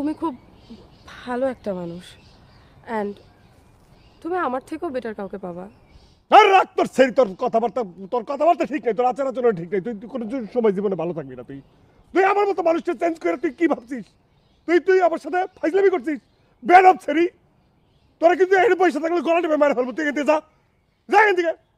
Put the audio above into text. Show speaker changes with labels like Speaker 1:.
Speaker 1: তুমি খুব ভালো একটা মানুষ অ্যান্ড তুমি আমার থেকেও বেটার কাউকে পাবা
Speaker 2: আর রাখ তোর সেই তোর কথাবার্তা তোর কথাবার্তা ঠিক নেই তোর আচার আচরণ ঠিক নেই তুই কোনো সময় জীবনে ভালো থাকবি না তুই তুই আমার মতো মানুষটা চেঞ্জ করে তুই কি ভাবছিস তুই তুই আমার সাথে ফাইজলামি করছিস বেড অফ সেরি তোরা কিন্তু এর পয়সা থাকলে গলা বেমার মারা
Speaker 3: ফেলবো তুই এখান থেকে যা যা এখান